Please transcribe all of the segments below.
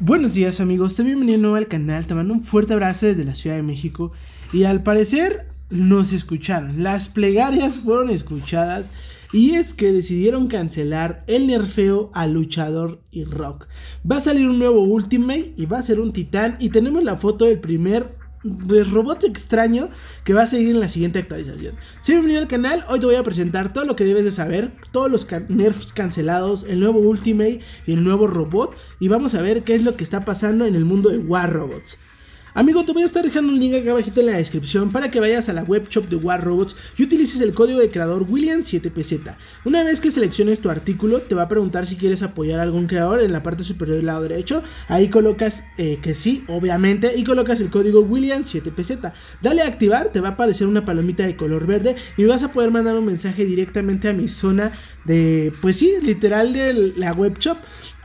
Buenos días amigos, te bienvenido al canal, te mando un fuerte abrazo desde la Ciudad de México y al parecer nos escucharon, las plegarias fueron escuchadas y es que decidieron cancelar el nerfeo a luchador y rock. Va a salir un nuevo Ultimate y va a ser un titán y tenemos la foto del primer de robot extraño que va a seguir en la siguiente actualización. Si bienvenido al canal, hoy te voy a presentar todo lo que debes de saber, todos los nerfs cancelados, el nuevo Ultimate y el nuevo robot y vamos a ver qué es lo que está pasando en el mundo de War Robots. Amigo, te voy a estar dejando un link acá abajito en la descripción para que vayas a la webshop de War Robots y utilices el código de creador William7pz. Una vez que selecciones tu artículo, te va a preguntar si quieres apoyar a algún creador en la parte superior del lado derecho. Ahí colocas eh, que sí, obviamente, y colocas el código William7pz. Dale a activar, te va a aparecer una palomita de color verde y vas a poder mandar un mensaje directamente a mi zona de, pues sí, literal de la webshop.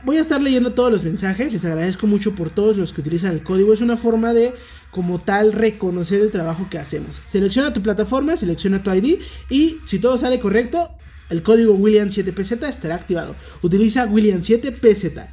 Voy a estar leyendo todos los mensajes, les agradezco mucho por todos los que utilizan el código, es una forma de como tal reconocer el trabajo que hacemos. Selecciona tu plataforma, selecciona tu ID y si todo sale correcto, el código William7PZ estará activado. Utiliza William7PZ.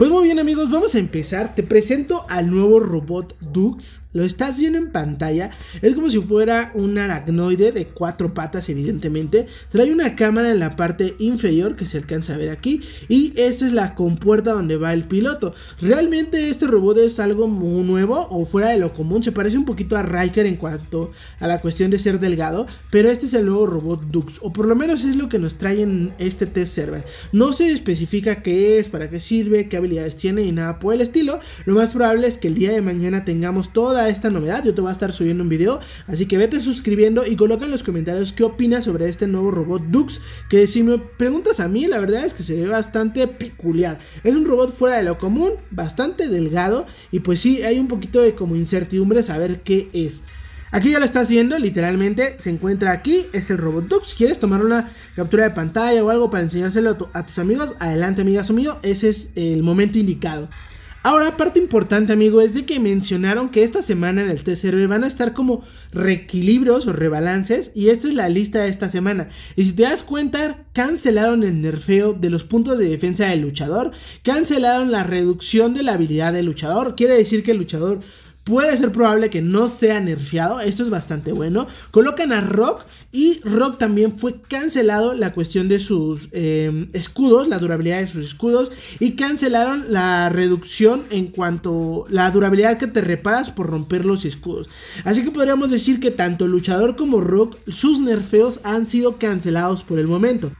Pues muy bien amigos, vamos a empezar. Te presento al nuevo robot Dux. Lo estás viendo en pantalla. Es como si fuera un aracnoide de cuatro patas, evidentemente. Trae una cámara en la parte inferior que se alcanza a ver aquí. Y esta es la compuerta donde va el piloto. Realmente este robot es algo muy nuevo o fuera de lo común. Se parece un poquito a Riker en cuanto a la cuestión de ser delgado. Pero este es el nuevo robot Dux. O por lo menos es lo que nos trae en este test server. No se especifica qué es, para qué sirve, qué tiene y nada por el estilo. Lo más probable es que el día de mañana tengamos toda esta novedad. Yo te voy a estar subiendo un video, así que vete suscribiendo y coloca en los comentarios qué opinas sobre este nuevo robot Dux, que si me preguntas a mí, la verdad es que se ve bastante peculiar. Es un robot fuera de lo común, bastante delgado y pues sí, hay un poquito de como incertidumbre saber qué es. Aquí ya lo estás viendo, literalmente se encuentra aquí, es el Robot Dux. Si quieres tomar una captura de pantalla o algo para enseñárselo a, tus amigos, adelante amigas o ese es el momento indicado. Ahora, parte importante, amigo, es de que mencionaron que esta semana en el TCR van a estar como reequilibrios o rebalances y esta es la lista de esta semana. Y si te das cuenta, cancelaron el nerfeo de los puntos de defensa del luchador, cancelaron la reducción de la habilidad del luchador, quiere decir que el luchador Puede ser probable que no sea nerfeado, esto es bastante bueno. Colocan a Rock y Rock también fue cancelado la cuestión de sus em, escudos, la durabilidad de sus escudos y cancelaron la reducción en cuanto la durabilidad que te reparas por romper los escudos. Así que podríamos decir que tanto luchador como Rock, sus nerfeos han sido cancelados por el momento.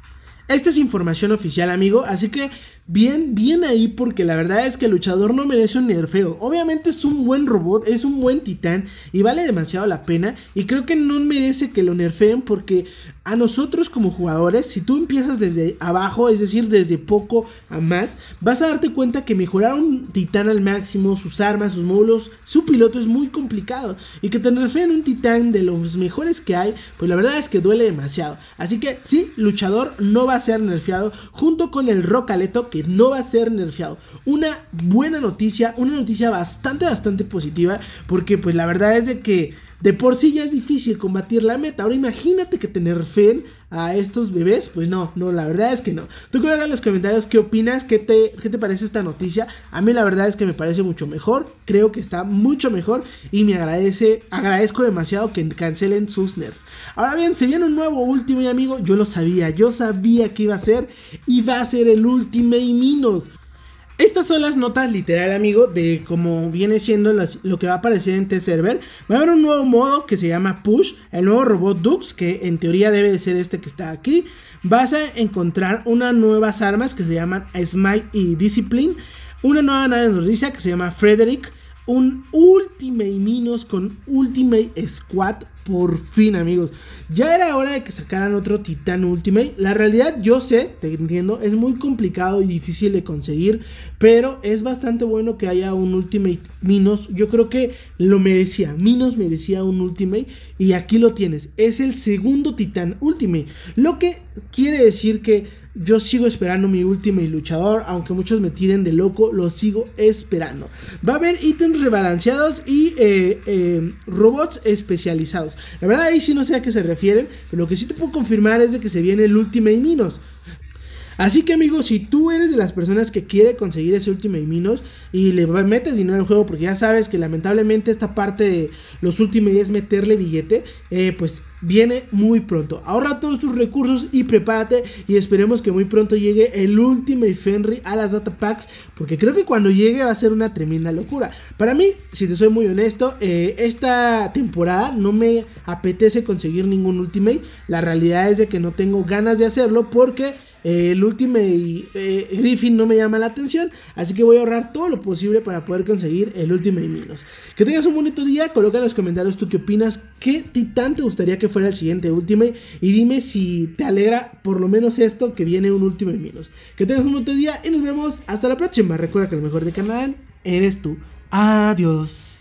Esta es información oficial, amigo, así que Bien, bien ahí porque la verdad es que el luchador no merece un nerfeo. Obviamente es un buen robot, es un buen titán y vale demasiado la pena. Y creo que no merece que lo nerfeen porque a nosotros como jugadores, si tú empiezas desde abajo, es decir, desde poco a más, vas a darte cuenta que mejorar un titán al máximo, sus armas, sus módulos, su piloto es muy complicado. Y que te nerfeen un titán de los mejores que hay, pues la verdad es que duele demasiado. Así que sí, luchador no va a ser nerfeado junto con el Rocaleto que no va a ser nerfeado. Una buena noticia, una noticia bastante, bastante positiva, porque pues la verdad es de que de por sí ya es difícil combatir la meta. Ahora imagínate que tener fe a estos bebés. Pues no, no, la verdad es que no. Tú que en los comentarios qué opinas, qué te, qué te parece esta noticia. A mí la verdad es que me parece mucho mejor. Creo que está mucho mejor. Y me agradece, agradezco demasiado que cancelen sus nerfs. Ahora bien, se viene un nuevo último y amigo. Yo lo sabía, yo sabía que iba a ser. Y va a ser el último y menos. Estas son las notas literal, amigo, de cómo viene siendo lo que va a aparecer en T-Server. Va a haber un nuevo modo que se llama Push, el nuevo robot Dux, que en teoría debe ser este que está aquí. Vas a encontrar unas nuevas armas que se llaman Smite y Discipline. Una nueva nave noticia que se llama Frederick. Un Ultimate Minos con Ultimate Squad por fin, amigos. Ya era hora de que sacaran otro titán Ultimate. La realidad, yo sé, te entiendo, es muy complicado y difícil de conseguir. Pero es bastante bueno que haya un Ultimate Minos. Yo creo que lo merecía. Minos merecía un Ultimate. Y aquí lo tienes. Es el segundo titán Ultimate. Lo que quiere decir que yo sigo esperando mi Ultimate Luchador. Aunque muchos me tiren de loco, lo sigo esperando. Va a haber ítems rebalanceados y eh, eh, robots especializados. La verdad ahí sí no sé a qué se refieren, pero lo que sí te puedo confirmar es de que se viene el Ultimate Minos. Así que amigos, si tú eres de las personas que quiere conseguir ese Ultimate Minos y le metes dinero al juego, porque ya sabes que lamentablemente esta parte de los Ultimate es meterle billete, eh, pues viene muy pronto. Ahorra todos tus recursos y prepárate y esperemos que muy pronto llegue el Ultimate Fenry a las data packs, porque creo que cuando llegue va a ser una tremenda locura. Para mí, si te soy muy honesto, eh, esta temporada no me apetece conseguir ningún Ultimate. La realidad es de que no tengo ganas de hacerlo porque eh, el Ultimate y eh, Griffin no me llama la atención, así que voy a ahorrar todo lo posible para poder conseguir el Ultimate menos Que tengas un bonito día, coloca en los comentarios tú qué opinas, qué titán te gustaría que fuera el siguiente Ultimate y dime si te alegra por lo menos esto que viene un Ultimate Minus Que tengas un bonito día y nos vemos hasta la próxima. Recuerda que lo mejor de canal eres tú. Adiós.